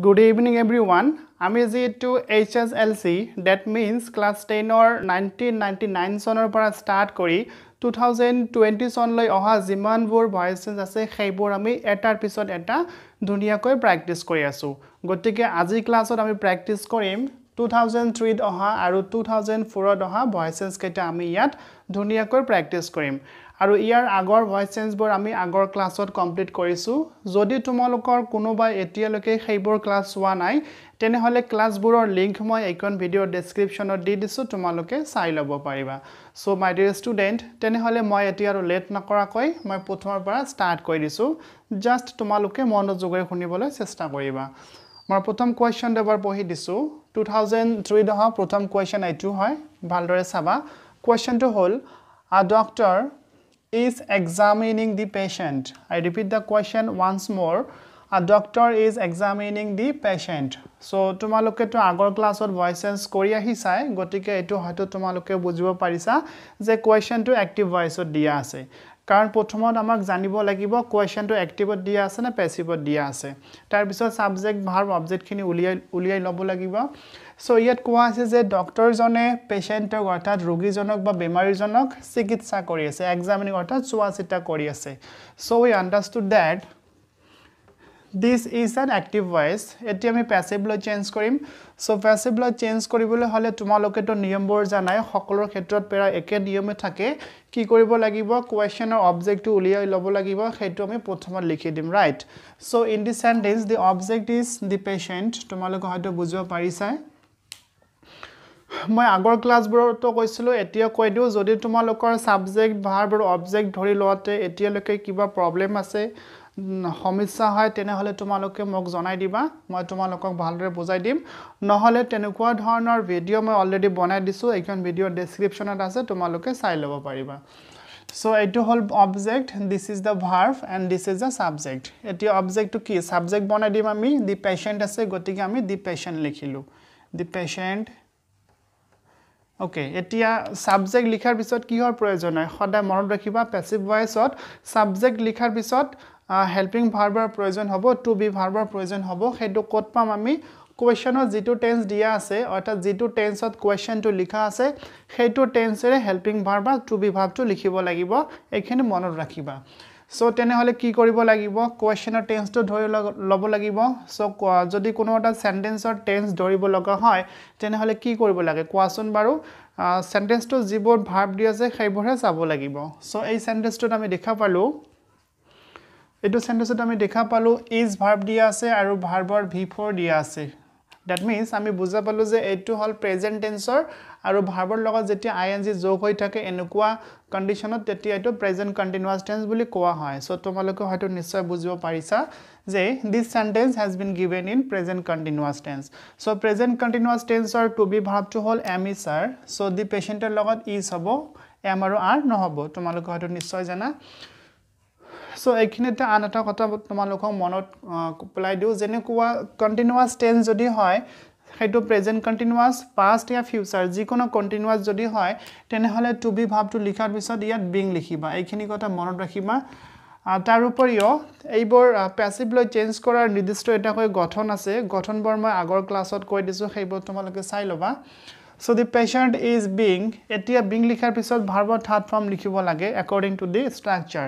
Good evening every everyone আমি যিহেতু H S L C that means class টেনৰ nineteen ninety nine চনৰ পৰা ষ্টাৰ্ট কৰি টু থাউজেণ্ড টুৱেণ্টি চনলৈ অহা যিমানবোৰ ভইচেছ আছে সেইবোৰ আমি এটাৰ পিছত এটা ধুনীয়াকৈ প্ৰেক্টিছ কৰি আছোঁ গতিকে আজি ক্লাছত আমি প্ৰেক্টিছ কৰিম টু থাউজেণ্ড থ্ৰীত অহা আৰু টু থাউজেণ্ড ফ'ৰত অহা ভইচেছকেইটা আমি ইয়াত ধুনীয়াকৈ প্ৰেক্টিছ কৰিম আৰু ইয়াৰ আগৰ ভইচ চেঞ্জবোৰ আমি আগৰ ক্লাছত কমপ্লিট কৰিছোঁ যদি তোমালোকৰ কোনোবাই এতিয়ালৈকে সেইবোৰ ক্লাছ হোৱা নাই তেনেহ'লে ক্লাছবোৰৰ লিংক মই এইখন ভিডিঅ'ৰ ডেছক্ৰিপশ্যনত দি দিছোঁ তোমালোকে চাই ল'ব পাৰিবা চ' মাই ডিয়াৰ ষ্টুডেণ্ট তেনেহ'লে মই এতিয়া আৰু লেট নকৰাকৈ মই প্ৰথমৰ পৰা ষ্টাৰ্ট কৰি দিছোঁ জাষ্ট তোমালোকে মনোযোগেৰে শুনিবলৈ চেষ্টা কৰিবা মই প্ৰথম কুৱেশ্যনটো এবাৰ পঢ়ি দিছোঁ টু থাউজেণ্ড থ্ৰী দহা প্ৰথম কুৱেশ্যন এইটো হয় ভালদৰে চাবা কুৱেশ্যনটো হ'ল a doctor is examining the patient. I repeat the question once more. A doctor is examining the patient. So, tomaloke to agor class or voice sense korea hisai, gotike to hato tomaloke bujibo parisa, the question to active voice or diase. কাৰণ প্ৰথমত আমাক জানিব লাগিব কুৱেশ্যনটো এক্টিভত দিয়া আছে নে পেচিভত দিয়া আছে তাৰপিছত ছাবজেক্ট ভাৰ অবজেক্টখিনি উলিয়াই উলিয়াই লব লাগিব সো ইয়াত কোৱা আছে যে ডক্টৰজনে পেচেণ্টক অৰ্থাৎ ৰোগীজনক বা বেমাৰীজনক চিকিৎসা কৰি আছে এক্সামিনিং অৰ্থাৎ চোৱা চিতা কৰি আছে so' we understood that this is an active voice eti ami passive lo change korim so passive lo change koribole hole tumaloke to niyam bor janai hokolor khetrot pera eke niyome thake ki koribo lagibo question or object to uliai lobo lagibo hetu ami prothom likhi dim right so in this sentence the object is the patient tumaloke hoyto bujho parisa মই আগৰ ক্লাছবোৰতো কৈছিলোঁ এতিয়া কৈ দিওঁ যদি তোমালোকৰ subject verb object ধৰি লওঁতে এতিয়ালৈকে কিবা প্ৰব্লেম আছে সমস্যা হয় তেনেহ'লে তোমালোকে মোক জনাই দিবা মই তোমালোকক ভালদৰে বুজাই দিম নহ'লে তেনেকুৱা ধৰণৰ ভিডিঅ' মই অলৰেডি বনাই দিছোঁ এইখন ভিডিঅ' ডেছক্ৰিপশ্যনত আছে তোমালোকে চাই ল'ব পাৰিবা চ' এইটো হ'ল object this is the verb and this is the subject এতিয়া অবজেক্টটো কি ছাবজেক্ট বনাই দিম আমি দি পেচেণ্ট আছে গতিকে আমি দি পেচেণ্ট লিখিলোঁ দি পেচেণ্ট অ'কে এতিয়া ছাবজেক্ট লিখাৰ পিছত কিহৰ প্ৰয়োজন হয় সদায় মনত ৰাখিবা পেচিভ ভইচত ছাবজেক্ট লিখাৰ পিছত হেল্পিং ভাৰ্বৰ প্ৰয়োজন হ'ব টু বি ভাৰ্বৰ প্ৰয়োজন হ'ব সেইটো ক'ত পাম আমি কুৱেশ্যনত যিটো টেঞ্চ দিয়া আছে অৰ্থাৎ যিটো টেঞ্চত কুৱেশ্যনটো লিখা আছে সেইটো টেঞ্চেৰে হেল্পিং ভাৰ বা টু বি ভাৰ্বটো লিখিব লাগিব এইখিনি মনত ৰাখিবা চ' তেনেহ'লে কি কৰিব লাগিব কুৱেশ্যনৰ টেঞ্চটো ধৰি ল'ব লাগিব চ' যদি কোনো এটা চেণ্টেঞ্চৰ টেঞ্চ ধৰিব লগা হয় তেনেহ'লে কি কৰিব লাগে কোৱাচোন বাৰু চেণ্টেঞ্চটো যিবোৰ ভাৰ্ব দি আছে সেইবোৰহে চাব লাগিব চ' এই চেণ্টেঞ্চটোত আমি দেখা পালোঁ এইটো সেন্টেন্সত আমি দেখা পালোঁ ইজ ভাৰ্ব দিয়া আছে আৰু ভাৰ্বৰ ভি ফৰ দিয়া আছে ডেট মিনচ আমি বুজা পালোঁ যে এইটো হ'ল প্ৰেজেণ্ট টেন্সৰ আৰু ভাৰ্বৰ লগত যেতিয়া আই এন জি যোগ হৈ থাকে এনেকুৱা কণ্ডিশ্যনত তেতিয়া এইটো প্ৰেজেণ্ট কণ্টিনিউৱাছ টেন্স বুলি কোৱা হয় চ' তোমালোকে হয়তো নিশ্চয় বুজিব পাৰিছা যে this sentence has been given in present continuous tense so' present continuous টেন্সৰ টু বি টু হ'ল am is are so' the পেচেণ্টৰ লগত ইজ হ'ব এম আৰু আৰ নহ'ব তোমালোকে হয়তো নিশ্চয় জানা চ' এইখিনিতে আন এটা কথা তোমালোকক মনত পেলাই দিওঁ যেনেকুৱা কণ্টিনিউৱাছ টেন্স যদি হয় সেইটো প্ৰেজেণ্ট কণ্টিনিউৱাছ পাষ্ট ইয়াৰ ফিউচাৰ যিকোনো কণ্টিনিউৱাছ যদি হয় তেনেহ'লে তুবি ভাৱটো লিখাৰ পিছত ইয়াত বিং লিখিবা এইখিনি কথা মনত ৰাখিবা তাৰ উপৰিও এইবোৰ পেচিভলৈ চেঞ্জ কৰাৰ নিৰ্দিষ্ট এটাকৈ গঠন আছে গঠনবোৰ মই আগৰ ক্লাছত কৈ দিছোঁ সেইবোৰ তোমালোকে চাই ল'বা so the patient is being etia being likhar pisot verb third form likhibo lage according to the structure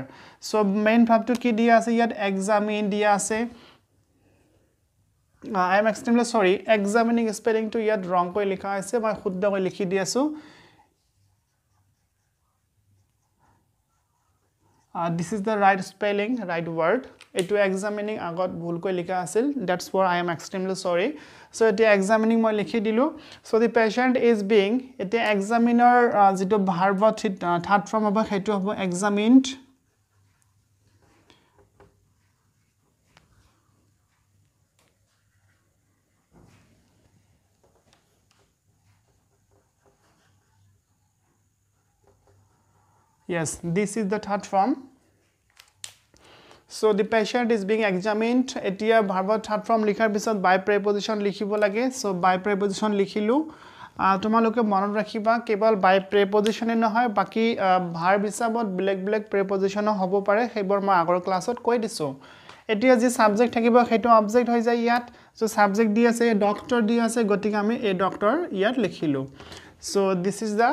so main verb to ki dia ase yet examine dia ase uh, i am extremely sorry examining spelling to yet wrong koi likha ase mai khuddo koi likhi diasu this is the right spelling, right word. It to examining, I got bulko lika asil. That's why I am extremely sorry. So it examining my likhi dilu. So the patient is being, it examiner, uh, zito bharva third form of a examined. yes this is the third form so the patient is being examined etia verb third form likhar bisot by preposition likhibo lage so by preposition likhilu tumaloke monot rakhiba kebal by preposition e nahoy baki verb hisabot black black preposition hobo pare hebor ma agor classot koi disu etia je subject thakibo hetu object hoy jay yat so subject di ase doctor di ase gotike ami a doctor yat likhilu so this is the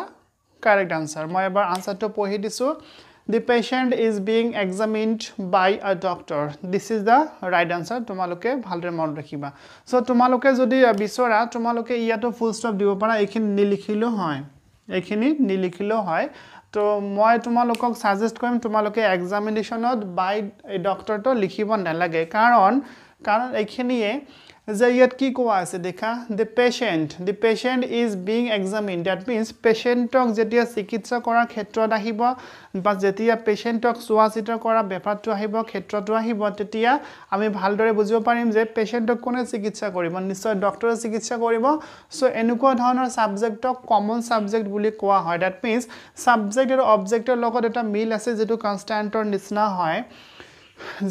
correct answer. My answer to Pohidisu. The patient is being examined by a doctor. This is the right answer. Tumaluke, Halder Mondrakiba. So Tumaluke Zodi Abisora, Tumaluke Yato full stop diopara, Ekin Nilikilo Hoi. Ekini Nilikilo Hoi. To Moy Tumaluk suggest to him Tumaluke examination by a doctor to Likibon Nalage. Karon, Karon Ekinie. জায়গাত কি কোৱা আছে দেখা the patient the patient is being examine that means পেচেণ্টক যেতিয়া চিকিৎসা কৰাৰ ক্ষেত্ৰত আহিব বা যেতিয়া পেচেণ্টক চোৱা চিতা কৰা বেপাৰটো আহিব ক্ষেত্ৰটো আহিব তেতিয়া আমি ভালদৰে বুজিব পাৰিম যে পেচেণ্টক কোনে চিকিৎসা কৰিব নিশ্চয় ডক্টৰে চিকিৎসা কৰিব চ' এনেকুৱা ধৰণৰ ছাবজেক্টক কমন ছাবজেক্ট বুলি কোৱা হয় ডেট মিনছ ছাবজেক্ট আৰু অবজেক্টৰ লগত এটা মিল আছে যিটো কনষ্টেণ্টৰ নিচিনা হয়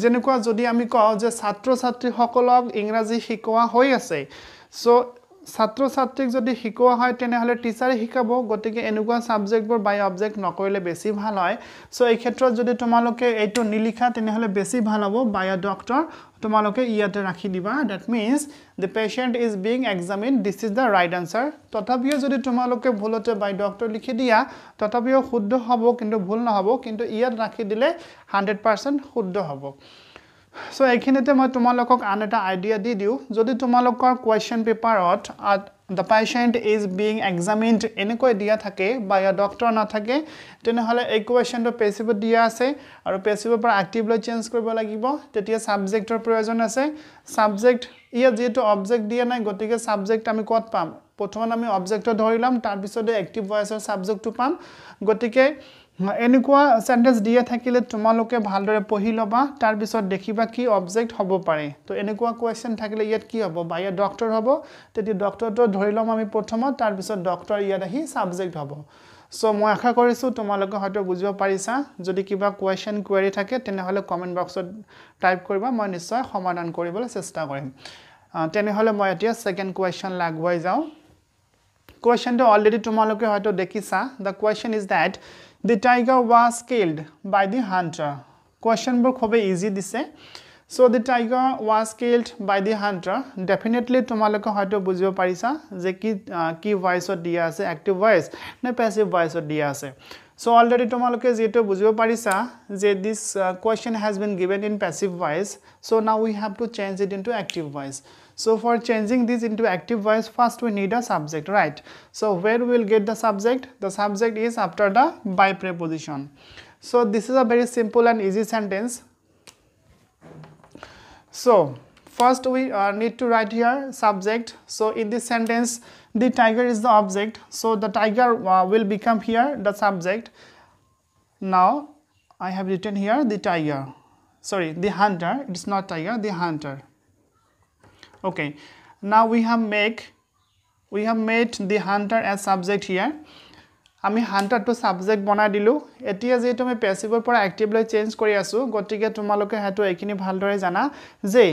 যেনেকুৱা যদি আমি কওঁ যে ছাত্ৰ ছাত্ৰীসকলক ইংৰাজী শিকোৱা হৈ আছে চ' ছাত্ৰ ছাত্ৰীক যদি শিকোৱা হয় তেনেহ'লে টিচাৰে শিকাব গতিকে এনেকুৱা ছাবজেক্টবোৰ বাই অবজেক্ট নকৰিলে বেছি ভাল হয় চ' এই ক্ষেত্ৰত যদি তোমালোকে এইটো নিলিখা তেনেহ'লে বেছি ভাল হ'ব বায়' ডক্টৰ তোমালোকে ইয়াতে ৰাখি দিবা that means the patient is being examine this is the right answer তথাপিও যদি তোমালোকে ভুলতে বাই ডক্টৰ লিখি দিয়া তথাপিও শুদ্ধ হ'ব কিন্তু ভুল নহ'ব কিন্তু ইয়াত ৰাখি দিলে হাণ্ড্ৰেড পাৰ্চেণ্ট শুদ্ধ হ'ব চ' এইখিনিতে মই তোমালোকক আন এটা আইডিয়া দি দিওঁ যদি তোমালোকৰ কুৱেশ্যন পেপাৰত the patient is being examined এনেকৈ দিয়া থাকে বা ইয়াৰ ডক্টৰ নাথাকে তেনেহ'লে এই কুৱেশ্যনটো পেচিবত দিয়া আছে আৰু পেচিবৰ পৰা এক্টিভলৈ চেঞ্জ কৰিব লাগিব তেতিয়া ছাবজেক্টৰ প্ৰয়োজন আছে ছাবজেক্ট ইয়াত যিহেতু অবজেক্ট দিয়া নাই গতিকে ছাবজেক্ট আমি ক'ত পাম প্ৰথমত আমি অবজেক্টটো ধৰি ল'ম তাৰপিছতে এক্টিভ ভইচৰ ছাবজেক্টটো পাম গতিকে এনেকুৱা চেণ্টেন্স দিয়ে থাকিলে তোমালোকে ভালদৰে পঢ়ি ল'বা তাৰপিছত দেখিবা কি অবজেক্ট হ'ব পাৰে তো এনেকুৱা কুৱেশ্যন থাকিলে ইয়াত কি হ'ব বা ইয়াত ডক্টৰ হ'ব তেতিয়া ডক্টৰটো ধৰি ল'ম আমি প্ৰথমত তাৰপিছত ডক্টৰ ইয়াত আহি ছাবজেক্ট হ'ব চ' মই আশা কৰিছোঁ তোমালোকে হয়তো বুজিব পাৰিছা যদি কিবা কুৱেশ্যন কুৱেৰি থাকে তেনেহ'লে কমেণ্ট বক্সত টাইপ কৰিবা মই নিশ্চয় সমাধান কৰিবলৈ চেষ্টা কৰিম তেনেহ'লে মই এতিয়া ছেকেণ্ড কুৱেশ্যন লাগোৱাই যাওঁ কুৱেশ্যনটো অলৰেডি তোমালোকে হয়তো দেখিছা the question is that The tiger was killed by the hunter. Question book khobe easy this So the tiger was killed by the hunter. Definitely tomaloko hato bujhibo parisa je ki ki voice or dia ase active voice na passive voice or dia ase. So already tomaloke je to bujhibo parisa je this uh, question has been given in passive voice. So now we have to change it into active voice. So for changing this into active voice first we need a subject right. So where we will get the subject? The subject is after the by preposition. So this is a very simple and easy sentence. So first we uh, need to write here subject. So in this sentence the tiger is the object. So the tiger uh, will become here the subject. Now I have written here the tiger. Sorry the hunter. It's not tiger the hunter. okay now we have make we have made the hunter as subject here আমি হাণ্টাৰটো subject বনাই দিলোঁ এতিয়া যিহেতু আমি পেচিভৰ পৰা এক্টিভলৈ change কৰি আছোঁ গতিকে তোমালোকে সেইটো এইখিনি ভালদৰে জানা যে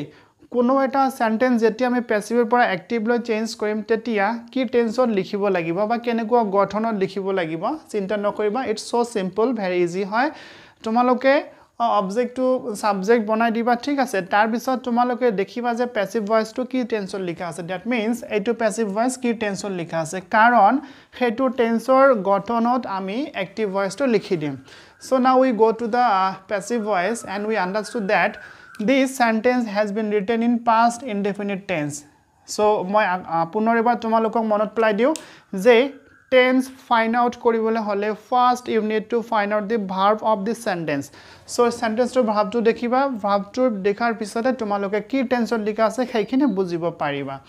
কোনো এটা চেণ্টেন্স যেতিয়া আমি পেচিভৰ পৰা এক্টিভলৈ চেঞ্জ কৰিম তেতিয়া কি টেঞ্চত লিখিব লাগিব বা কেনেকুৱা গঠনত লিখিব লাগিব চিন্তা নকৰিবা it's so' simple very easy হয় তোমালোকে অবজেক্টটো ছাবজেক্ট বনাই দিবা ঠিক আছে তাৰপিছত তোমালোকে দেখিবা যে পেচিভ ভইচটো কি টেঞ্চত লিখা আছে ডেট মিনছ এইটো পেচিভ ভইচ কি টেঞ্চত লিখা আছে কাৰণ সেইটো টেন্সৰ গঠনত আমি এক্টিভ ভইচটো লিখি দিম চ' না we go' to the passive voice and we understood that this sentence has been written in past indefinite tense so' মই uh, পুনৰ এবাৰ তোমালোকক মনত পেলাই দিওঁ যে tense find out koribole hole first you need to find out the verb of the sentence so sentence to verb to dekhiba verb to dekhar pisote tumaloke ki tense likha ase khaikine bujibo pariba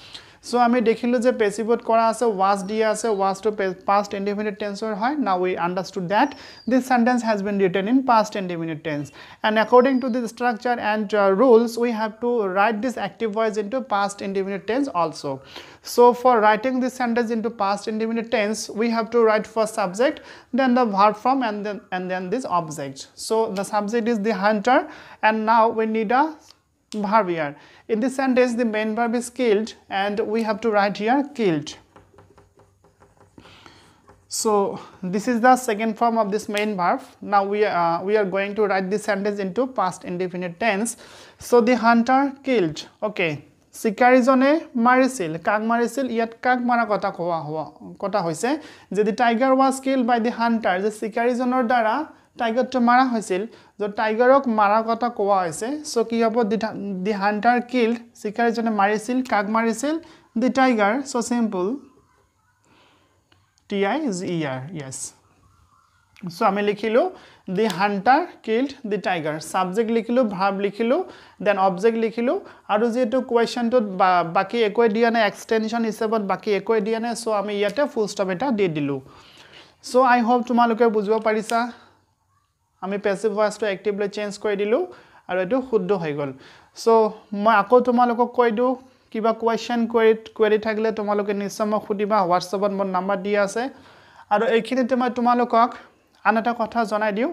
So I mean dekhilo je passive voice kora a was diye a was to past indefinite tense or hoy now we understood that this sentence has been written in past indefinite tense and according to the structure and uh, rules we have to write this active voice into past indefinite tense also so for writing this sentence into past indefinite tense we have to write first subject then the verb form and then and then this object so the subject is the hunter and now we need a verb here. In this sentence, the main verb is killed and we have to write here killed. So this is the second form of this main verb. Now we, uh, we are going to write this sentence into past indefinite tense. So the hunter killed. Okay. চিকাৰীজনে মাৰিছিল কাক মাৰিছিল ইয়াত কাক মাৰা কথা kota হোৱা কথা হৈছে যে the tiger was kill by the hunter যে চিকাৰীজনৰ দ্বাৰা টাইগাৰটো মাৰা হৈছিল য'ত টাইগাৰক মাৰাৰ কথা কোৱা হৈছে চ' কি হ'ব দি হাণ্টাৰ কিল্ড চিকাৰীজনে মাৰিছিল কাক মাৰিছিল দি tiger so' simple T I জ ই আৰ য়েছ চ' আমি লিখিলোঁ the hunter killed the tiger subject লিখিলোঁ ভাৰ্ব লিখিলোঁ দেন অবজেক্ট লিখিলোঁ আৰু যিহেতু কুৱেশ্যনটোত বা বাকী একোৱে দিয়া নাই এক্সটেনশ্যন হিচাপত বাকী একোৱে দিয়া নাই চ' আমি ইয়াতে ফুল ষ্টপ এটা দি দিলোঁ চ' আই হোপ তোমালোকে বুজিব পাৰিছা আমি পেচিভ ভয়েচটো এক্টিভলৈ চেঞ্জ কৰি দিলোঁ আৰু এইটো শুদ্ধ হৈ গ'ল চ' মই আকৌ তোমালোকক কৈ দিওঁ কিবা কুৱেশ্যন কুৱেৰি কুৱেৰি থাকিলে তোমালোকে নিশ্চয় মই সুধিবা হোৱাটছএপত মোৰ নাম্বাৰ দিয়া আছে আৰু এইখিনিতে মই তোমালোকক আন এটা কথা জনাই দিওঁ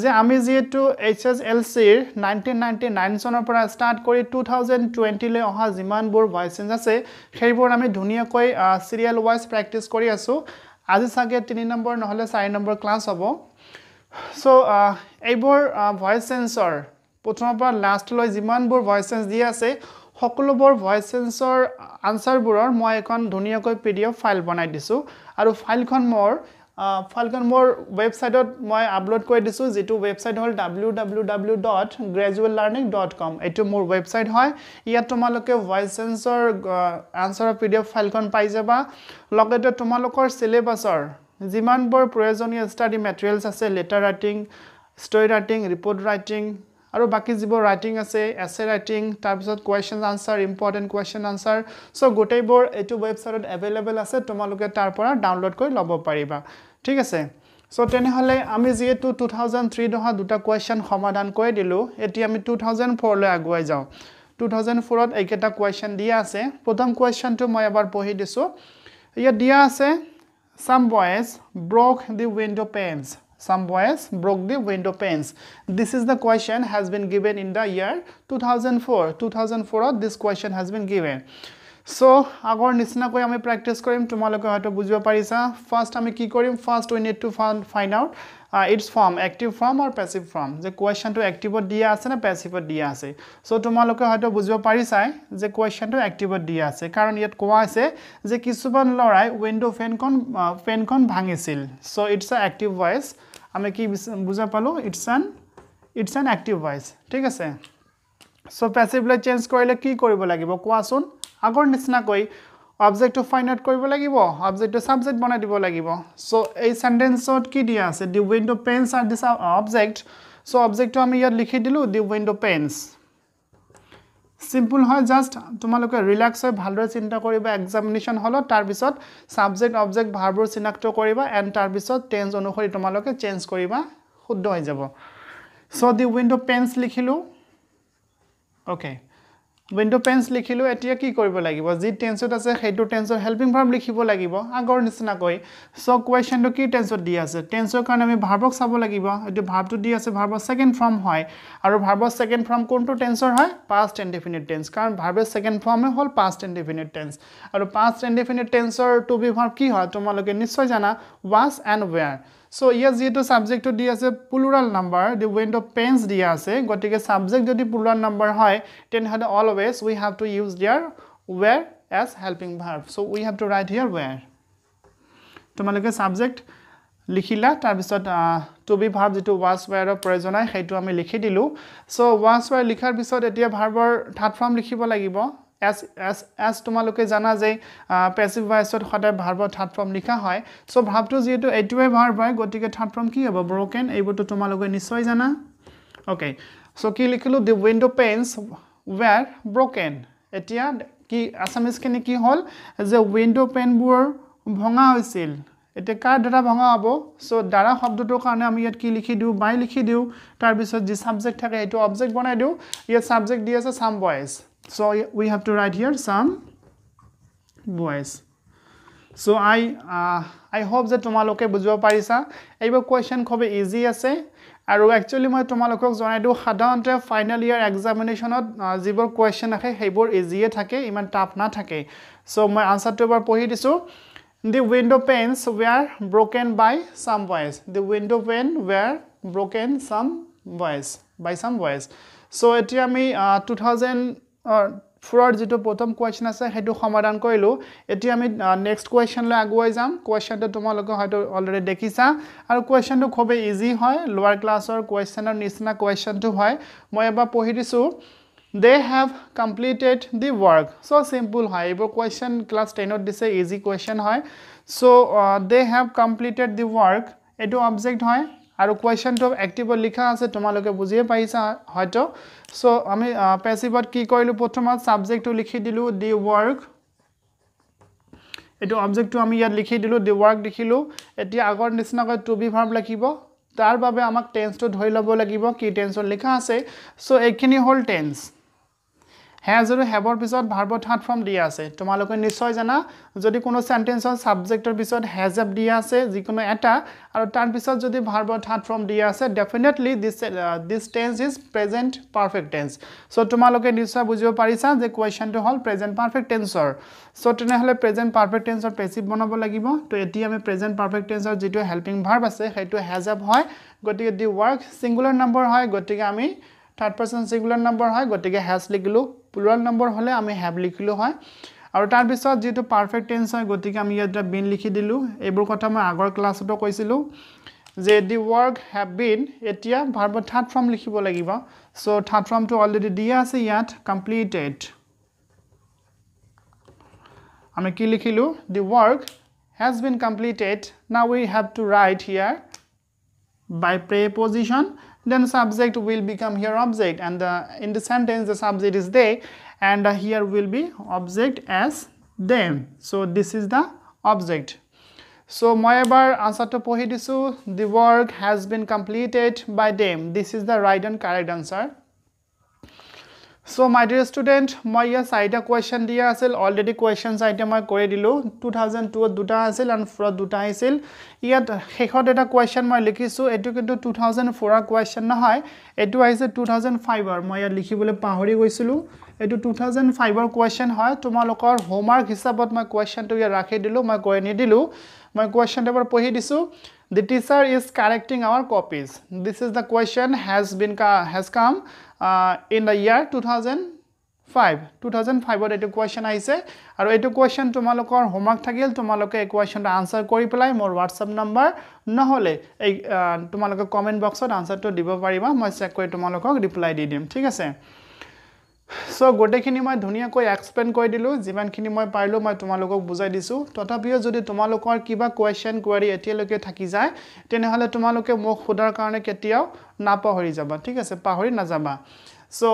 যে আমি যিহেতু এইচ এছ এল চিৰ নাইনটিন নাইণ্টি নাইন চনৰ পৰা ষ্টাৰ্ট কৰি টু থাউজেণ্ড টুৱেণ্টিলৈ অহা যিমানবোৰ ভাইচেঞ্চ আছে সেইবোৰ আমি ধুনীয়াকৈ চিৰিয়েল ৱাইজ প্ৰেক্টিছ কৰি আছোঁ আজি চাগে তিনি নম্বৰ নহ'লে চাৰি নম্বৰ ক্লাছ হ'ব So, uh, Abor uh, voice sensor, put on last loy Ziman Bor voice sensor DSA, Hokulobor voice sensor answer burr, Moikon Duniako PDF file bona disu, Aru Falcon more, uh, Falcon more website dot my upload quo disu, Zitu website hole www.graduallearning.com, Etu more website hoi, Yatomaloke voice sensor uh, answer of PDF Falcon Paisaba, Logator Tomalokor syllabus or যিমানবোৰ প্ৰয়োজনীয় study materials আছে letter writing story writing report writing আৰু বাকী যিবোৰ writing আছে essay writing তাৰপিছত question answer important question answer চ' গোটেইবোৰ এইটো ৱেবছাইটত এভেইলেবল আছে তোমালোকে তাৰ পৰা ডাউনলোড কৰি ল'ব পাৰিবা ঠিক আছে চ' তেনেহ'লে আমি যিহেতু টু থাউজেণ্ড থ্ৰীত অহা দুটা কুৱেশ্যন সমাধান কৰি দিলোঁ এতিয়া আমি টু থাউজেণ্ড ফ'ৰলৈ আগুৱাই যাওঁ টু থাউজেণ্ড ফ'ৰত এইকেইটা কুৱেশ্যন দিয়া আছে প্ৰথম কুৱেশ্যনটো মই এবাৰ পঢ়ি দিছোঁ ইয়াত দিয়া আছে some boys broke the window panes some boys broke the window panes this is the question has been given in the year 2004 2004 this question has been given so agor nisna koi ami practice korim tumaloke hoyto bujhibo parisa first ami ki korim first we need to find out it's form active form আৰু passive form যে কুৱেশ্যনটো এক্টিভত দিয়া আছে নে পেচিভত দিয়া আছে চ' তোমালোকে হয়তো বুজিব পাৰিছাই যে কুৱেশ্যনটো এক্টিভত দিয়া আছে কাৰণ ইয়াত কোৱা আছে যে কিছুমান ল'ৰাই উইণ্ড' ফেনখন ফেনখন ভাঙিছিল so' it's a active voice আমি কি বুজিব পালোঁ it's an it's an active voice ঠিক আছে চ' পেচিভলৈ চেঞ্জ কৰিলে কি কৰিব লাগিব কোৱাচোন আগৰ নিচিনাকৈ অবজেক্টটো ফাইন আউট কৰিব লাগিব অবজেক্টটো ছাবজেক্ট বনাই দিব লাগিব চ' এই চেণ্টেন্সত কি দিয়া আছে the window' panes are this object so' অবজেক্টটো আমি ইয়াত লিখি দিলোঁ দি উইণ্ড' পেন্স ছিম্পল হয় জাষ্ট তোমালোকে ৰিলেক্স হৈ ভালদৰে চিন্তা কৰিবা এক্সামিনেশ্যন হ'লত তাৰপিছত ছাবজেক্ট অবজেক্ট ভাৰবোৰ চিনাক্ত কৰিবা এণ্ড তাৰপিছত টেন্স অনুসৰি তোমালোকে চেঞ্জ কৰিবা শুদ্ধ হৈ যাব চ' দি উইণ্ড' পেন্স লিখিলোঁ অ'কে উইণ্ডো পেঞ্চ লিখিলোঁ এতিয়া কি কৰিব লাগিব যি টেঞ্চত আছে সেইটো টেঞ্চত হেল্পিং ভাৰ্ব লিখিব লাগিব আগৰ নিচিনাকৈ চ' কুৱেশ্যনটো কি টেঞ্চত দি আছে টেঞ্চৰ কাৰণে আমি ভাৰ্বক চাব লাগিব এইটো ভাৰ্বটো দি আছে ভাৰ্বৰ ছেকেণ্ড ফৰ্ম হয় আৰু ভাৰ্বৰ ছেকেণ্ড ফৰ্ম কোনটো টেঞ্চৰ হয় পাষ্ট এণ্ডিফিনিট টেঞ্চ কাৰণ ভাৰ্বৰ ছেকেণ্ড ফৰ্মে হ'ল পাষ্ট এণ্ডিফিনিট টেঞ্চ আৰু পাষ্ট এণ্ডিফিনিট টেঞ্চৰ টু বি ভাৰ্ব কি হয় তোমালোকে নিশ্চয় জানা ৱাছ এণ্ড ৱেয়াৰ চ' ইয়াত যিহেতু ছাবজেক্টটো দি আছে plural number the window' panes দিয়া আছে গতিকে ছাবজেক্ট যদি পুলুৰাল নাম্বাৰ হয় তেনেহ'লে always we have to use there were as helping verb so' we have to write here were তোমালোকে ছাবজেক্ট লিখিলা তাৰপিছত টু বি ভাৰ্ভ যিটো ৱাচ ৱেয়াৰৰ প্ৰয়োজন হয় সেইটো আমি লিখি দিলোঁ চ' ৱাচ ৱেয়াৰ লিখাৰ পিছত এতিয়া ভাৰ্ভৰ থাৰ্ড ফৰ্ম লিখিব লাগিব এজ এজ এজ তোমালোকে জানা যে পেচিভ ভাইচত সদায় ভাৰ্বৰ থাৰ্ড ফৰ্ম লিখা হয় চ' ভাৱটো যিহেতু এইটোৱে ভাৰ্ব হয় গতিকে থাৰ্ড ফৰ্ম কি হ'ব ব্ৰকেন এইবোৰটো তোমালোকে নিশ্চয় জানা অ'কে চ' কি লিখিলোঁ the window' panes were broken এতিয়া কি আছামিজখিনি কি হ'ল যে উইণ্ড' পেইনবোৰ ভঙা হৈছিল এতিয়া কাৰ দ্বাৰা ভঙা হ'ব চ' দ্বাৰা শব্দটোৰ কাৰণে আমি ইয়াত কি লিখি দিওঁ বাই লিখি দিওঁ তাৰপিছত যি ছাবজেক্ট থাকে সেইটো অবজেক্ট বনাই দিওঁ ইয়াত ছাবজেক্ট দি আছে some boys so we have to write here some voice so i uh, i hope that tomaloke bujhwa parisa eibo question khob easy ase aru actually moi tomalokok janai do sadharante final year examination ot jibor question ase heibor easy e thake iman tough na thake so my answer to bar pohi disu the window panes were broken by some voice the window pane were broken some voice by some voice so etia ami uh, 2000 ফোৰৰ যিটো প্ৰথম question আছে সেইটো সমাধান কৰিলোঁ এতিয়া আমি next কুৱেশ্যনলৈ আগুৱাই যাম কুৱেশ্যনটো তোমালোকে হয়তো অলৰেডি দেখিছা আৰু কুৱেশ্যনটো খুবেই ইজি হয় লোৱাৰ ক্লাছৰ কুৱেশ্যনৰ নিচিনা কুৱেশ্যনটো হয় মই এবাৰ পঢ়ি দিছোঁ they have completed the work so' simple হয় এইবোৰ কুৱেশ্যন ক্লাছ টেনত দিছে ইজি কুৱেশ্যন হয় so' they have completed the work এইটো অবজেক্ট হয় আৰু কুৱেশ্যনটো এক্টিভত লিখা আছে তোমালোকে বুজিয়ে পাৰিছা হয়তো চ' আমি পেচিভত কি কৰিলোঁ প্ৰথমত ছাবজেক্টটো লিখি দিলোঁ দি ৱৰ্ক এইটো অবজেক্টটো আমি ইয়াত লিখি দিলোঁ দি ৱৰ্ক লিখিলোঁ এতিয়া আগৰ নিচিনাকৈ টু বি ভাৰ্ব লাগিব তাৰ বাবে আমাক টেন্সটো ধৰি ল'ব লাগিব কি টেন্সত লিখা আছে চ' এইখিনি হ'ল টেন্স হেজ আৰু হেভৰ পিছত ভাৰ্বৰ থাৰ্ড ফৰ্ম দিয়া আছে তোমালোকে নিশ্চয় জানা যদি কোনো চেণ্টেন্সৰ ছাবজেক্টৰ পিছত হেজ এপ দিয়া আছে যিকোনো এটা আৰু তাৰপিছত যদি ভাৰ্বৰ থাৰ্ড ফৰ্ম দিয়া আছে definitely this this tense is present perfect tense so' তোমালোকে নিশ্চয় বুজিব পাৰিছা যে কুৱেশ্যনটো হ'ল প্ৰেজেণ্ট পাৰফেক্ট টেন্সৰ চ' তেনেহ'লে প্ৰেজেণ্ট পাৰফেক্ট টেন্সৰ পেচিভ বনাব লাগিব ত' এতিয়া আমি প্ৰেজেণ্ট পাৰফেক্ট টেন্সৰ যিটো হেল্পিং ভাৰ্ব আছে সেইটো হেজ এপ হয় গতিকে দি ৱৰ্ক ছিংগুলাৰ নম্বৰ হয় গতিকে আমি থাৰ্ড পাৰ্চন ছিংগুলাৰ নম্বৰ হয় গতিকে হেজ লিখিলোঁ প্লুৰাল নম্বৰ হ'লে আমি হেভ লিখিলোঁ হয় আৰু তাৰপিছত যিটো পাৰফেক্ট টেঞ্চ হয় গতিকে আমি ইয়াত এটা বিন লিখি দিলোঁ এইবোৰ কথা মই আগৰ ক্লাছতো কৈছিলোঁ যে দি ৱৰ্ক হেভ বিন এতিয়া ভাৰ্বৰ থাৰ্ড ফৰ্ম লিখিব লাগিব চ' থাৰ্ড ফৰ্মটো অলৰেডি দিয়া আছে ইয়াত কমপ্লিটেড আমি কি লিখিলোঁ the work has been completed now we have to write here by preposition then subject will become here object and the, in the sentence the subject is they and uh, here will be object as them so this is the object so মই bar আনচাৰটো পঢ়ি the work has been completed by them this is the right and correct answer so my dear student মই ইয়াত চাৰিটা question দিয়া আছিল already question চাৰিটা মই কৰি দিলোঁ টু থাউজেণ্ড টুত দুটা আছিল এণ্ড ফ'ৰত দুটা আহিছিল ইয়াত শেষত এটা কুৱেশ্যন মই লিখিছোঁ এইটো কিন্তু টু থাউজেণ্ড ফ'ৰৰ কুৱেশ্যন নহয় এইটো আহিছে টু থাউজেণ্ড ফাইভৰ মই ইয়াত লিখিবলৈ পাহৰি গৈছিলোঁ এইটো টু থাউজেণ্ড ফাইভৰ কুৱেশ্যন হয় তোমালোকৰ হোমৱৰ্ক হিচাপত মই কুৱেশ্যনটো ইয়াত ৰাখি দিলোঁ মই কৰি নিদিলোঁ মই কুৱেশ্যনটো এবাৰ পঢ়ি দিছোঁ the teacher is correcting our copies this is the question has been has come uh, in the year 2005 2005 or question i say question tomalokor homework thagil tomaloke question to answer kori pelai mor whatsapp number na hole ei uh, tomaloke comment box answer to dibo pariba moi check kori tomalokok reply di dim thik ase চ' গোটেইখিনি মই ধুনীয়াকৈ explain কৰি দিলোঁ যিমানখিনি মই পাৰিলোঁ মই তোমালোকক বুজাই দিছোঁ তথাপিও যদি তোমালোকৰ কিবা কুৱেশ্যন কুৱাৰী এতিয়ালৈকে থাকি যায় তেনেহ'লে তোমালোকে মোক সোধাৰ কাৰণে কেতিয়াও নাপাহৰি যাবা ঠিক আছে পাহৰি নাযাবা চ'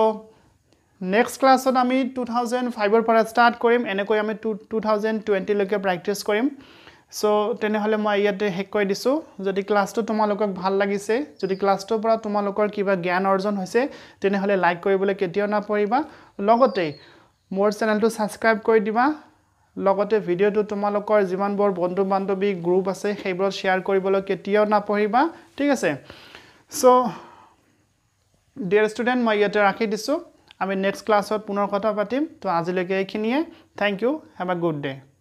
নেক্সট ক্লাছত আমি টু থাউজেণ্ড ফাইভৰ পৰা ষ্টাৰ্ট কৰিম এনেকৈ আমি টু টু থাউজেণ্ড টুৱেণ্টিলৈকে প্ৰেক্টিছ কৰিম সো তেনেহলে মই ইয়াতে হেক কৰি দিছো যদি ক্লাসটো তোমালোকক ভাল লাগিছে যদি ক্লাসটোৰ পৰা তোমালোকৰ কিবা জ্ঞান অৰ্জন হৈছে তেনেহলে লাইক কৰিবলৈ কেতিয়াও নাপৰিবা লগতে মোৰ চেনেলটো সাবস্ক্ৰাইব কৰি দিবা লগতে ভিডিওটো তোমালোকৰ যিমানবোৰ বন্ধু বান্ধৱী গ্ৰুপ আছে সেইবোৰত শ্বেয়াৰ কৰিবলৈ কেতিয়াও নাপৰিবা ঠিক আছে সো ডিয়াৰ ষ্টুডেণ্ট মই ইয়াতে ৰাখি দিছোঁ আমি নেক্সট ক্লাছত পুনৰ কথা পাতিম তো আজিলৈকে এইখিনিয়ে thank you have a good day'